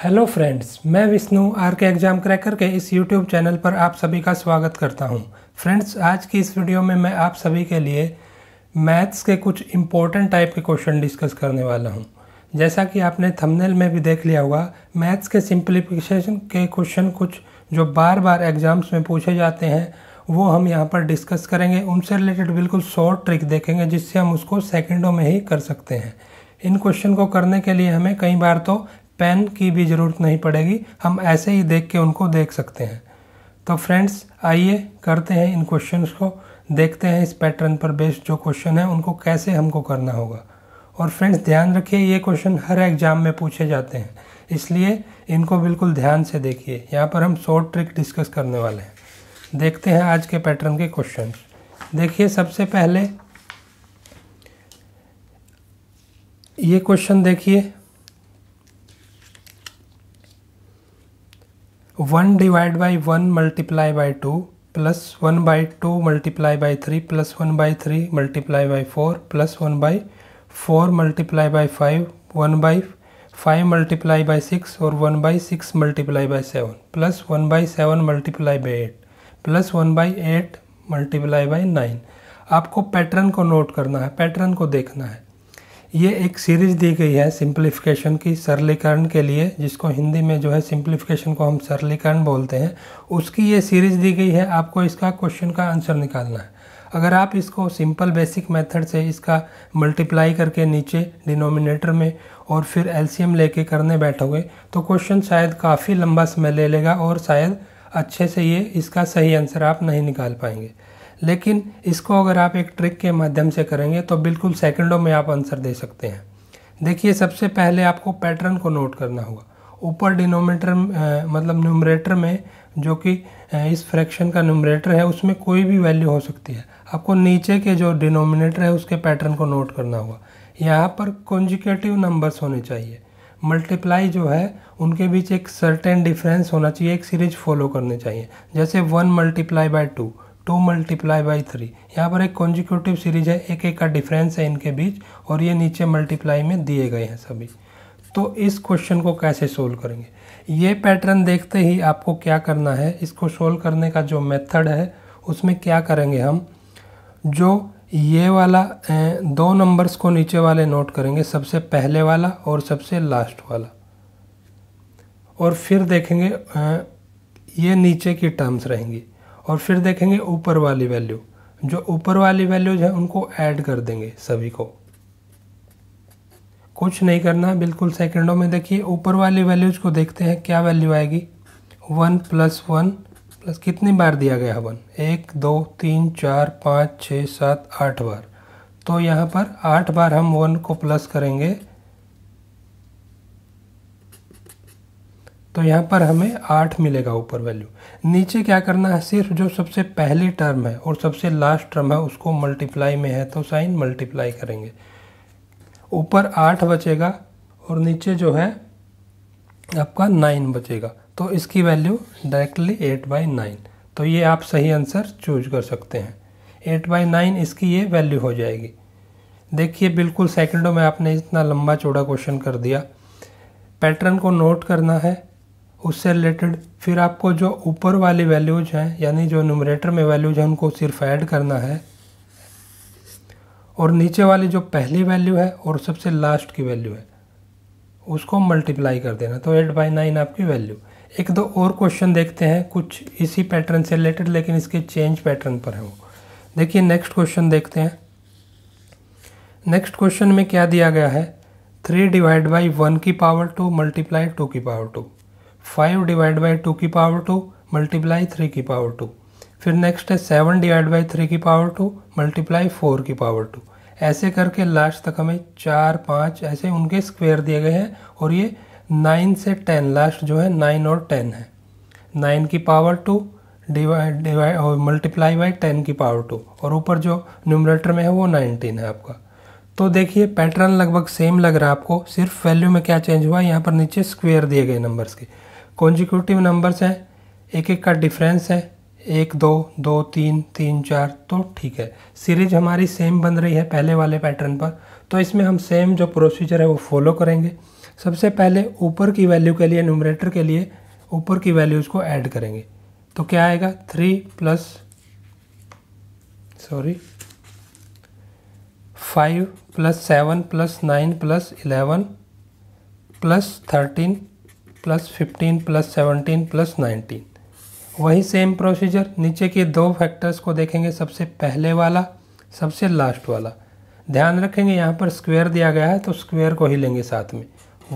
hello friends मैं Vishnu R K exam cracker के इस यूट्यूब चैनल पर आप सभी का स्वागत करता हूं फ्रेंड्स आज की इस वीडियो में मैं आप सभी के लिए मैथ्स के कुछ इम्पोर्टेंट टाइप के क्वेश्चन डिस्कस करने वाला हूं जैसा कि आपने थंबनेल में भी देख लिया होगा मैथ्स के सिंप्लीफिकेशन के क्वेश्चन कुछ जो बार बार एग्जाम्स में पूछे जाते हैं वो हम यहाँ पर डिस्कस करेंगे उनसे रिलेटेड बिल्कुल शॉर्ट ट्रिक देखेंगे जिससे हम उसको सेकेंडों में ही कर सकते हैं इन क्वेश्चन को करने के लिए हमें कई बार तो पेन की भी ज़रूरत नहीं पड़ेगी हम ऐसे ही देख के उनको देख सकते हैं तो फ्रेंड्स आइए करते हैं इन क्वेश्चन को देखते हैं इस पैटर्न पर बेस्ड जो क्वेश्चन है उनको कैसे हमको करना होगा और फ्रेंड्स ध्यान रखिए ये क्वेश्चन हर एग्ज़ाम में पूछे जाते हैं इसलिए इनको बिल्कुल ध्यान से देखिए यहाँ पर हम शॉर्ट ट्रिक डिस्कस करने वाले हैं देखते हैं आज के पैटर्न के क्वेश्चन देखिए सबसे पहले ये क्वेश्चन देखिए one divide by one multiply by two plus one by two multiply by three plus one by three multiply by four plus one by four multiply by five one by five multiply by six और one by six multiply by seven plus one by seven multiply by eight plus one by eight multiply by nine आपको pattern को note करना है pattern को देखना है ये एक सीरीज दी गई है सिंप्लीफिकेशन की सरलीकरण के लिए जिसको हिंदी में जो है सिंप्लीफिकेशन को हम सरलीकरण बोलते हैं उसकी ये सीरीज दी गई है आपको इसका क्वेश्चन का आंसर निकालना है अगर आप इसको सिंपल बेसिक मेथड से इसका मल्टीप्लाई करके नीचे डिनोमिनेटर में और फिर एलसीएम लेके करने बैठोगे तो क्वेश्चन शायद काफ़ी लंबा समय ले लेगा और शायद अच्छे से ये इसका सही आंसर आप नहीं निकाल पाएंगे लेकिन इसको अगर आप एक ट्रिक के माध्यम से करेंगे तो बिल्कुल सेकंडों में आप आंसर दे सकते हैं देखिए सबसे पहले आपको पैटर्न को नोट करना होगा ऊपर डिनोमेटर मतलब न्यूमरेटर में जो कि इस फ्रैक्शन का न्यूमरेटर है उसमें कोई भी वैल्यू हो सकती है आपको नीचे के जो डिनोमिनेटर है उसके पैटर्न को नोट करना होगा यहाँ पर कॉन्जिकेटिव नंबर्स होने चाहिए मल्टीप्लाई जो है उनके बीच एक सर्टेन डिफरेंस होना चाहिए एक सीरीज फॉलो करनी चाहिए जैसे one multiply by two two multiply by three यहाँ पर एक कॉन्जिक्यूटिव सीरीज है एक एक का डिफरेंस है इनके बीच और ये नीचे मल्टीप्लाई में दिए गए हैं सभी तो इस क्वेश्चन को कैसे सोल्व करेंगे ये पैटर्न देखते ही आपको क्या करना है इसको सोल्व करने का जो मेथड है उसमें क्या करेंगे हम जो ये वाला दो नंबर्स को नीचे वाले नोट करेंगे सबसे पहले वाला और सबसे लास्ट वाला और फिर देखेंगे ये नीचे की टर्म्स रहेंगी और फिर देखेंगे ऊपर वाली वैल्यू जो ऊपर वाली वैल्यूज है उनको ऐड कर देंगे सभी को कुछ नहीं करना बिल्कुल सेकंडों में देखिए ऊपर वाली वैल्यूज को देखते हैं क्या वैल्यू आएगी वन प्लस वन प्लस कितनी बार दिया गया है वन एक दो तीन चार पाँच छः सात आठ बार तो यहाँ पर आठ बार हम वन को प्लस करेंगे तो यहाँ पर हमें आठ मिलेगा ऊपर वैल्यू नीचे क्या करना है सिर्फ जो सबसे पहली टर्म है और सबसे लास्ट टर्म है उसको मल्टीप्लाई में है तो साइन मल्टीप्लाई करेंगे ऊपर आठ बचेगा और नीचे जो है आपका नाइन बचेगा तो इसकी value directly eight by nine तो ये आप सही आंसर चूज कर सकते हैं एट बाई नाइन इसकी ये वैल्यू हो जाएगी देखिए बिल्कुल सेकंडों में आपने इतना लंबा चौड़ा क्वेश्चन कर दिया पैटर्न को नोट करना है उससे रिलेटेड फिर आपको जो ऊपर वाली वैल्यूज हैं यानी जो नूमरेटर में वैल्यूज हैं उनको सिर्फ ऐड करना है और नीचे वाली जो पहली वैल्यू है और सबसे लास्ट की वैल्यू है उसको मल्टीप्लाई कर देना तो एट बाई नाइन आपकी वैल्यू एक दो और क्वेश्चन देखते हैं कुछ इसी पैटर्न से रिलेटेड लेकिन इसके चेंज पैटर्न पर है वो देखिए नेक्स्ट क्वेश्चन देखते हैं नेक्स्ट क्वेश्चन में क्या दिया गया है थ्री डिवाइड बाई वन की पावर टू मल्टीप्लाई टू की power two five divide by two की पावर टू मल्टीप्लाई थ्री की पावर टू फिर नेक्स्ट है सेवन डिवाइड बाई थ्री की पावर टू मल्टीप्लाई फोर की पावर टू ऐसे करके लास्ट तक हमें चार पाँच ऐसे उनके स्क्वेयर दिए गए हैं और ये नाइन से टेन लास्ट जो है नाइन और टेन है नाइन की पावर टू डिवाइड डिवाइड और मल्टीप्लाई बाई टेन की पावर टू और ऊपर जो न्यूमरेटर में है वो नाइनटीन है आपका तो देखिए पैटर्न लगभग सेम लग रहा है आपको सिर्फ वैल्यू में क्या चेंज हुआ यहाँ पर नीचे स्क्वेयर दिए गए नंबर्स के कॉन्जिक्यूटिव नंबर्स हैं एक एक का डिफरेंस है एक दो दो तीन तीन चार तो ठीक है सीरीज हमारी सेम बन रही है पहले वाले पैटर्न पर तो इसमें हम सेम जो प्रोसीजर है वो फॉलो करेंगे सबसे पहले ऊपर की वैल्यू के लिए न्यूमरेटर के लिए ऊपर की वैल्यूज़ को ऐड करेंगे तो क्या आएगा three plus sorry five plus seven plus nine plus eleven plus thirteen plus fifteen plus seventeen plus nineteen वही सेम प्रोसीजर नीचे के दो फैक्टर्स को देखेंगे सबसे पहले वाला सबसे लास्ट वाला ध्यान रखेंगे यहाँ पर स्क्वायर दिया गया है तो स्क्वायर को ही लेंगे साथ में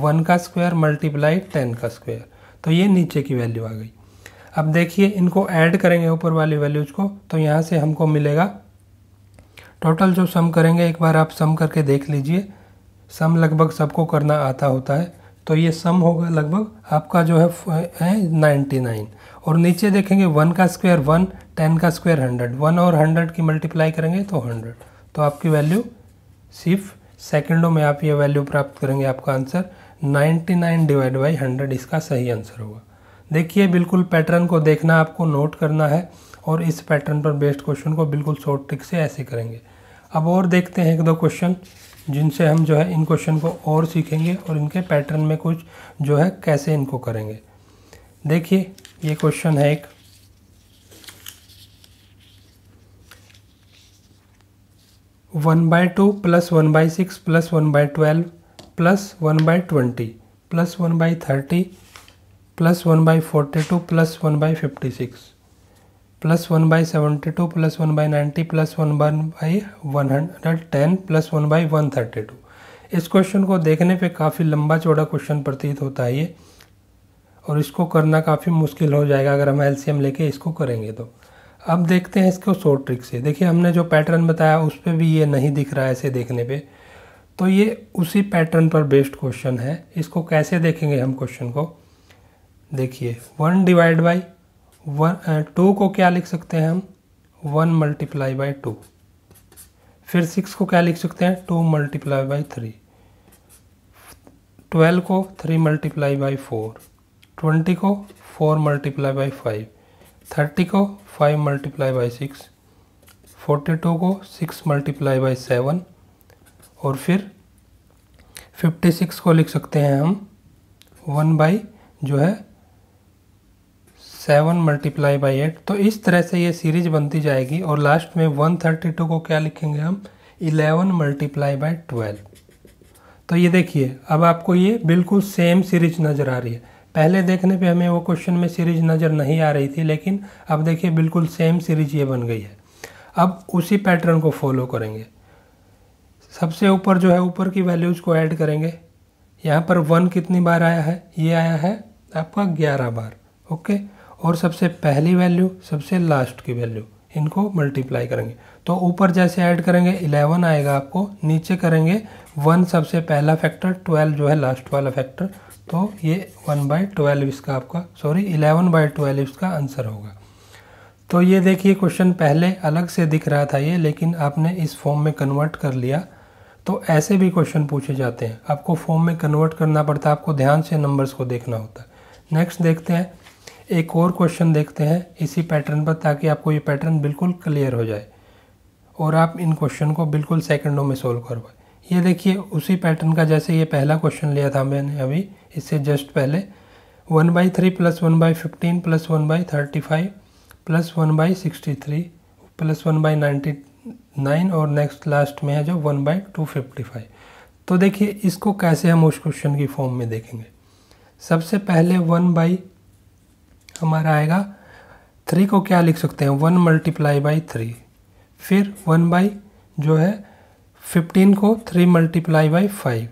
वन का स्क्वायर मल्टीप्लाई टेन का स्क्वायर तो ये नीचे की वैल्यू आ गई अब देखिए इनको ऐड करेंगे ऊपर वाली वैल्यूज को तो यहाँ से हमको मिलेगा टोटल जो सम करेंगे एक बार आप सम करके देख लीजिए सम लगभग सबको करना आता होता है तो ये सम होगा लगभग आपका जो है नाइन्टी नाइन और नीचे देखेंगे वन का स्क्वायर वन टेन का स्क्वायर हंड्रेड वन और हंड्रेड की मल्टीप्लाई करेंगे तो हंड्रेड तो आपकी वैल्यू सिर्फ सेकेंडों में आप ये वैल्यू प्राप्त करेंगे आपका answer ninety nine divide by hundred इसका सही आंसर होगा देखिए बिल्कुल पैटर्न को देखना आपको नोट करना है और इस पैटर्न पर बेस्ड क्वेश्चन को बिल्कुल शॉर्ट ट्रिक से ऐसे करेंगे अब और देखते हैं एक दो क्वेश्चन जिनसे हम जो है इन क्वेश्चन को और सीखेंगे और इनके पैटर्न में कुछ जो है कैसे इनको करेंगे देखिए ये क्वेश्चन है एक one by two plus one by six plus one by twelve plus one by twenty plus one by thirty plus one by forty two plus one by fifty six plus one by seventy two plus one by ninety plus one one by one hundred ten plus one by one thirty two इस question को देखने पे काफ़ी लंबा चौड़ा question प्रतीत होता है ये और इसको करना काफ़ी मुश्किल हो जाएगा अगर हम एल लेके इसको करेंगे तो अब देखते हैं इसको शॉर्ट ट्रिक से देखिए हमने जो पैटर्न बताया उस पर भी ये नहीं दिख रहा है ऐसे देखने पर तो ये उसी पैटर्न पर बेस्ड क्वेश्चन है इसको कैसे देखेंगे हम क्वेश्चन को देखिए one divide by one two को क्या लिख सकते हैं हम वन मल्टीप्लाई बाई टू फिर सिक्स को क्या लिख सकते हैं two multiply by three twelve को three multiply by four twenty को four multiply by five thirty को five multiply by six forty two को सिक्स मल्टीप्लाई बाई सेवन और फिर फिफ्टी सिक्स को लिख सकते हैं हम वन बाई जो है सेवन मल्टीप्लाई बाई एट तो इस तरह से ये सीरीज बनती जाएगी और लास्ट में वन थर्टी टू को क्या लिखेंगे हम इलेवन मल्टीप्लाई बाई ट्वेल्व तो ये देखिए अब आपको ये बिल्कुल सेम सीरीज नज़र आ रही है पहले देखने पे हमें वो क्वेश्चन में सीरीज नज़र नहीं आ रही थी लेकिन अब देखिए बिल्कुल सेम सीरीज ये बन गई है अब उसी पैटर्न को फॉलो करेंगे सबसे ऊपर जो है ऊपर की वैल्यूज़ को ऐड करेंगे यहाँ पर वन कितनी बार आया है ये आया है आपका ग्यारह बार ओके और सबसे पहली वैल्यू सबसे लास्ट की वैल्यू इनको मल्टीप्लाई करेंगे तो ऊपर जैसे ऐड करेंगे इलेवन आएगा आपको नीचे करेंगे वन सबसे पहला फैक्टर ट्वेल्व जो है लास्ट वाला फैक्टर तो ये वन बाई ट्वेल्व इसका आपका सॉरी इलेवन बाई ट्वेल्व इसका आंसर होगा तो ये देखिए क्वेश्चन पहले अलग से दिख रहा था ये लेकिन आपने इस फॉर्म में कन्वर्ट कर लिया तो ऐसे भी क्वेश्चन पूछे जाते हैं आपको फॉर्म में कन्वर्ट करना पड़ता है आपको ध्यान से नंबर्स को देखना होता है नेक्स्ट देखते हैं एक और क्वेश्चन देखते हैं इसी पैटर्न पर ताकि आपको ये पैटर्न बिल्कुल क्लियर हो जाए और आप इन क्वेश्चन को बिल्कुल सेकंडों में सोल्व कर पाए ये देखिए उसी पैटर्न का जैसे ये पहला क्वेश्चन लिया था मैंने अभी इससे जस्ट पहले one by three plus one by fifteen plus one by thirty five plus one by sixty three plus one by ninety nine और नेक्स्ट लास्ट में है जो one by two fifty five तो देखिए इसको कैसे हम उस क्वेश्चन की फॉर्म में देखेंगे सबसे पहले वन बाई हमारा आएगा थ्री को क्या लिख सकते हैं वन मल्टीप्लाई बाई थ्री फिर वन बाई जो है फिफ्टीन को थ्री मल्टीप्लाई बाई फाइव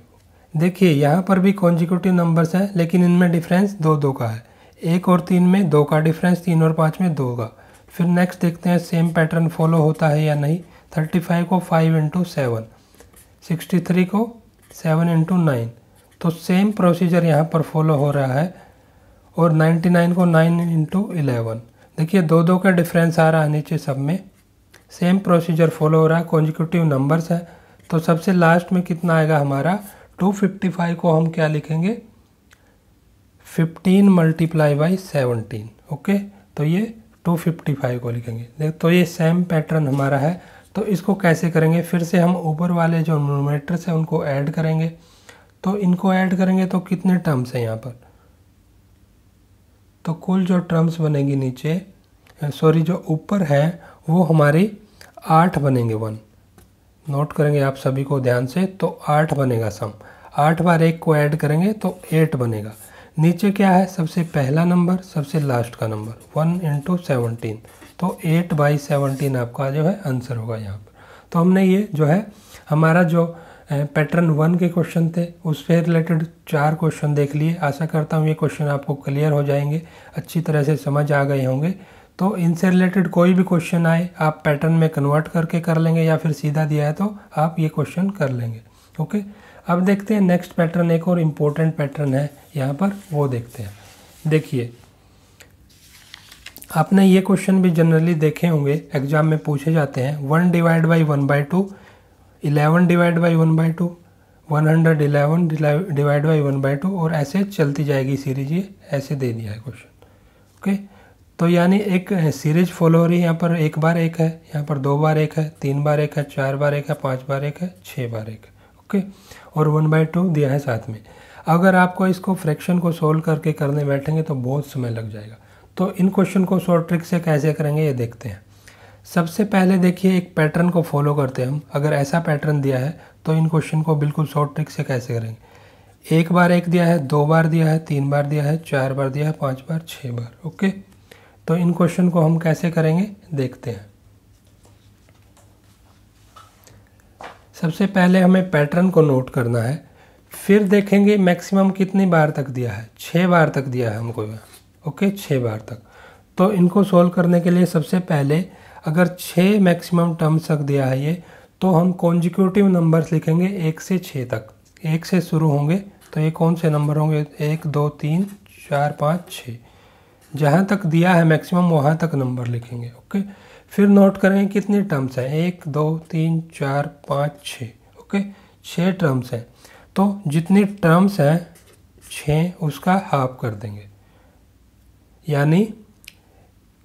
देखिए यहाँ पर भी कॉन्जिक्यूटिव नंबर्स हैं लेकिन इनमें डिफरेंस दो दो का है एक और तीन में दो का डिफरेंस तीन और पाँच में दो का फिर नेक्स्ट देखते हैं सेम पैटर्न फॉलो होता है या नहीं थर्टी फाइव को five into seven sixty three को सेवन इंटू नाइन तो सेम प्रोसीजर यहाँ पर फॉलो हो रहा है और 99 को 9 इंटू इलेवन देखिए दो दो का डिफरेंस आ रहा है नीचे सब में सेम प्रोसीजर फॉलो हो रहा है कॉन्जिक्यूटिव नंबर्स है तो सबसे लास्ट में कितना आएगा हमारा 255 को हम क्या लिखेंगे 15 मल्टीप्लाई बाई सेवनटीन ओके तो ये 255 को लिखेंगे देख तो ये सेम पैटर्न हमारा है तो इसको कैसे करेंगे फिर से हम ऊपर वाले जो नोमेटर्स हैं उनको ऐड करेंगे तो इनको ऐड करेंगे तो कितने टर्म्स हैं यहाँ पर तो कुल जो टर्म्स बनेगी नीचे सॉरी जो ऊपर है वो हमारी आठ बनेंगे वन नोट करेंगे आप सभी को ध्यान से तो आठ बनेगा सम आठ बार एक को ऐड करेंगे तो एट बनेगा नीचे क्या है सबसे पहला नंबर सबसे लास्ट का नंबर वन इंटू सेवनटीन तो एट बाई सेवनटीन आपका जो है आंसर होगा यहाँ पर तो हमने ये जो है हमारा जो पैटर्न वन के क्वेश्चन थे उससे रिलेटेड चार क्वेश्चन देख लिए आशा करता हूँ ये क्वेश्चन आपको क्लियर हो जाएंगे अच्छी तरह से समझ आ गए होंगे तो इनसे रिलेटेड कोई भी क्वेश्चन आए आप पैटर्न में कन्वर्ट करके कर लेंगे या फिर सीधा दिया है तो आप ये क्वेश्चन कर लेंगे ओके अब देखते हैं नेक्स्ट पैटर्न एक और इम्पोर्टेंट पैटर्न है यहाँ पर वो देखते हैं देखिए आपने ये क्वेश्चन भी जनरली देखे होंगे एग्जाम में पूछे जाते हैं one divide by one by two eleven divide by one by two one hundred eleven divide by one by two और ऐसे चलती जाएगी सीरीज ये ऐसे दे दिया है क्वेश्चन ओके तो यानी एक सीरीज फॉलो हो रही है यहाँ पर एक बार एक है यहाँ पर दो बार एक है तीन बार एक है चार बार एक है पाँच बार एक है छः बार एक है ओके और वन बाई टू दिया है साथ में अगर आपको इसको फ्रैक्शन को सोल्व करके करने बैठेंगे तो बहुत समय लग जाएगा तो इन क्वेश्चन को शॉर्ट ट्रिक से कैसे करेंगे ये देखते हैं सबसे पहले देखिए एक पैटर्न को फॉलो करते हैं हम अगर ऐसा पैटर्न दिया है तो इन क्वेश्चन को बिल्कुल शॉर्ट ट्रिक से कैसे करेंगे एक बार एक दिया है दो बार दिया है तीन बार दिया है चार बार दिया है पाँच बार छः बार ओके तो इन क्वेश्चन को हम कैसे करेंगे देखते हैं सबसे पहले हमें पैटर्न को नोट करना है फिर देखेंगे मैक्सिमम कितनी बार तक दिया है छः बार तक दिया है हमको ओके छः बार तक तो इनको सोल्व करने के लिए सबसे पहले अगर छः मैक्सिमम टर्म्स तक दिया है ये तो हम कॉन्जिक्यूटिव नंबर्स लिखेंगे एक से छः तक एक से शुरू होंगे तो ये कौन से नंबर होंगे एक दो तीन चार पाँच छः जहाँ तक दिया है मैक्सिमम वहाँ तक नंबर लिखेंगे ओके फिर नोट करें कितने टर्म्स हैं एक दो तीन चार पाँच छः ओके छः टर्म्स हैं तो जितने टर्म्स हैं छः उसका हाफ कर देंगे यानी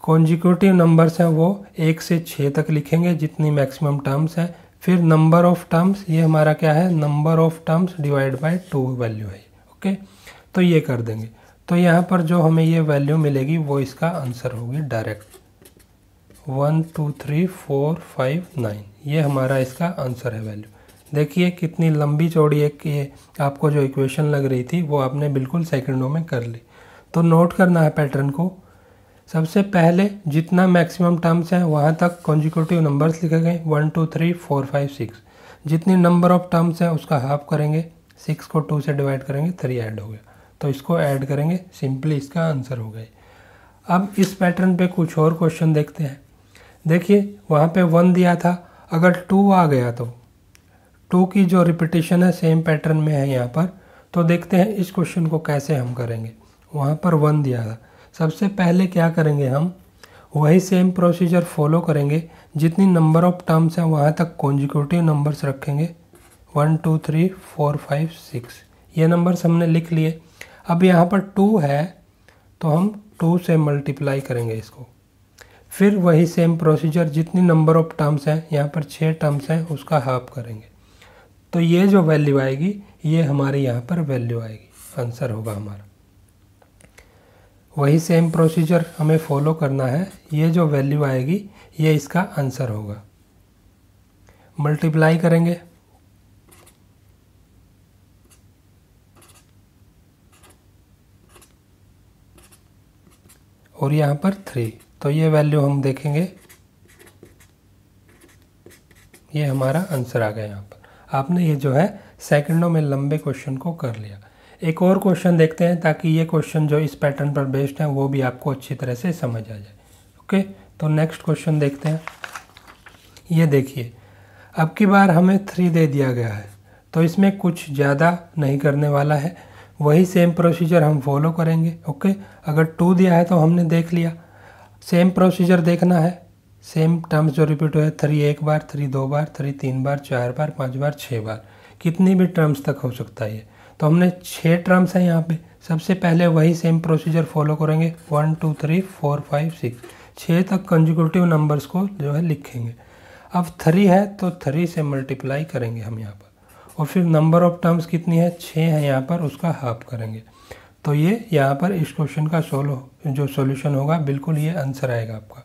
कॉन्जिक्यूटिव नंबर्स हैं वो एक से छः तक लिखेंगे जितनी मैक्सिमम टर्म्स हैं फिर नंबर ऑफ टर्म्स ये हमारा क्या है number of terms divide by two value है ओके तो ये कर देंगे तो यहाँ पर जो हमें ये वैल्यू मिलेगी वो इसका आंसर होगी direct one two three four five nine ये हमारा इसका आंसर है वैल्यू देखिए कितनी लंबी चौड़ी एक ये आपको जो इक्वेशन लग रही थी वो आपने बिल्कुल सेकंडों में कर ली तो नोट करना है पैटर्न को सबसे पहले जितना मैक्सिमम टर्म्स हैं वहाँ तक कॉन्जिक्यूटिव नंबर्स लिखे गए one two three four five six जितनी नंबर ऑफ टर्म्स हैं उसका हाफ करेंगे सिक्स को टू से डिवाइड करेंगे थ्री ऐड हो गया तो इसको ऐड करेंगे सिंपली इसका आंसर हो गया अब इस पैटर्न पे कुछ और क्वेश्चन देखते हैं देखिए वहाँ पे वन दिया था अगर टू आ गया तो टू की जो रिपीटेशन है सेम पैटर्न में है यहाँ पर तो देखते हैं इस क्वेश्चन को कैसे हम करेंगे वहाँ पर वन दिया था सबसे पहले क्या करेंगे हम वही सेम प्रोसीजर फॉलो करेंगे जितनी नंबर ऑफ टर्म्स हैं वहाँ तक कॉन्जिक्यूटिव नंबर्स रखेंगे one two three four five six ये नंबर्स हमने लिख लिए अब यहाँ पर टू है तो हम टू से मल्टीप्लाई करेंगे इसको फिर वही सेम प्रोसीजर जितनी नंबर ऑफ टर्म्स हैं यहाँ पर छः टर्म्स हैं उसका हाफ करेंगे तो ये जो वैल्यू आएगी ये हमारे यहाँ पर वैल्यू आएगी आंसर होगा हमारा वही सेम प्रोसीजर हमें फॉलो करना है ये जो वैल्यू आएगी ये इसका आंसर होगा मल्टीप्लाई करेंगे और यहाँ पर थ्री तो ये वैल्यू हम देखेंगे ये हमारा आंसर आ गया यहाँ पर आपने ये जो है सेकंडों में लंबे क्वेश्चन को कर लिया एक और क्वेश्चन देखते हैं ताकि ये क्वेश्चन जो इस पैटर्न पर बेस्ड है वो भी आपको अच्छी तरह से समझ आ जाए ओके तो नेक्स्ट क्वेश्चन देखते हैं ये देखिए अब की बार हमें थ्री दे दिया गया है तो इसमें कुछ ज़्यादा नहीं करने वाला है वही सेम प्रोसीजर हम फॉलो करेंगे ओके अगर टू दिया है तो हमने देख लिया सेम प्रोसीजर देखना है सेम टर्म्स जो रिपीट हुए थ्री एक बार थ्री दो बार थ्री तीन बार चार बार पाँच बार छः बार कितनी भी टर्म्स तक हो सकता है तो हमने छः टर्म्स हैं यहाँ पे सबसे पहले वही सेम प्रोसीजर फॉलो करेंगे one two three four five six छः तक कंजिक्यूटिव नंबर्स को जो है लिखेंगे अब थ्री है तो थ्री से मल्टीप्लाई करेंगे हम यहाँ पर और फिर नंबर ऑफ टर्म्स कितनी है छः है यहाँ पर उसका हाफ करेंगे तो ये यहाँ पर इस क्वेश्चन का सोलो जो सॉल्यूशन होगा बिल्कुल ये आंसर आएगा आपका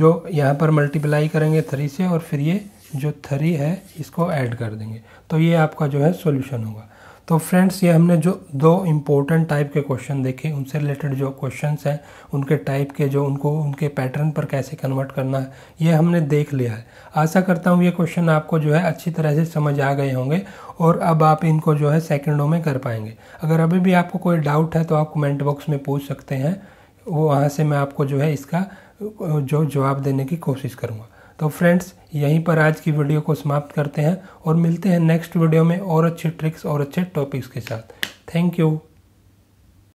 जो यहाँ पर मल्टीप्लाई करेंगे थ्री से और फिर ये जो थ्री है इसको ऐड कर देंगे तो ये आपका जो है सॉल्यूशन होगा तो फ्रेंड्स ये हमने जो दो इम्पोर्टेंट टाइप के क्वेश्चन देखे उनसे रिलेटेड जो क्वेश्चन हैं उनके टाइप के जो उनको उनके पैटर्न पर कैसे कन्वर्ट करना है ये हमने देख लिया है आशा करता हूँ ये क्वेश्चन आपको जो है अच्छी तरह से समझ आ गए होंगे और अब आप इनको जो है सेकेंडों में कर पाएंगे अगर अभी भी आपको कोई डाउट है तो आप कमेंट बॉक्स में पूछ सकते हैं वो वहाँ से मैं आपको जो है इसका जो जवाब देने की कोशिश करूँगा तो फ्रेंड्स यहीं पर आज की वीडियो को समाप्त करते हैं और मिलते हैं नेक्स्ट वीडियो में और अच्छे ट्रिक्स और अच्छे टॉपिक्स के साथ थैंक यू